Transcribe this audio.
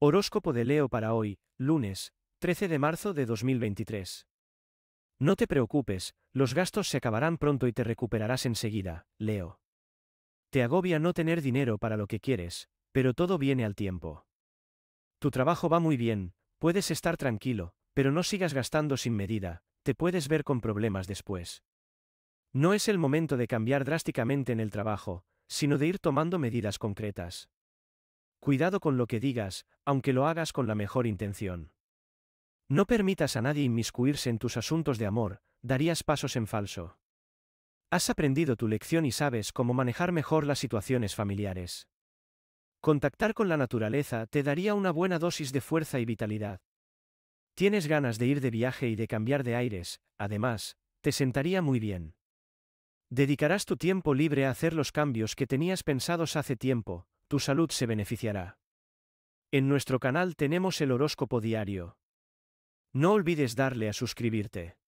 Horóscopo de Leo para hoy, lunes, 13 de marzo de 2023. No te preocupes, los gastos se acabarán pronto y te recuperarás enseguida, Leo. Te agobia no tener dinero para lo que quieres, pero todo viene al tiempo. Tu trabajo va muy bien, puedes estar tranquilo, pero no sigas gastando sin medida, te puedes ver con problemas después. No es el momento de cambiar drásticamente en el trabajo, sino de ir tomando medidas concretas. Cuidado con lo que digas, aunque lo hagas con la mejor intención. No permitas a nadie inmiscuirse en tus asuntos de amor, darías pasos en falso. Has aprendido tu lección y sabes cómo manejar mejor las situaciones familiares. Contactar con la naturaleza te daría una buena dosis de fuerza y vitalidad. Tienes ganas de ir de viaje y de cambiar de aires, además, te sentaría muy bien. Dedicarás tu tiempo libre a hacer los cambios que tenías pensados hace tiempo, tu salud se beneficiará. En nuestro canal tenemos el horóscopo diario. No olvides darle a suscribirte.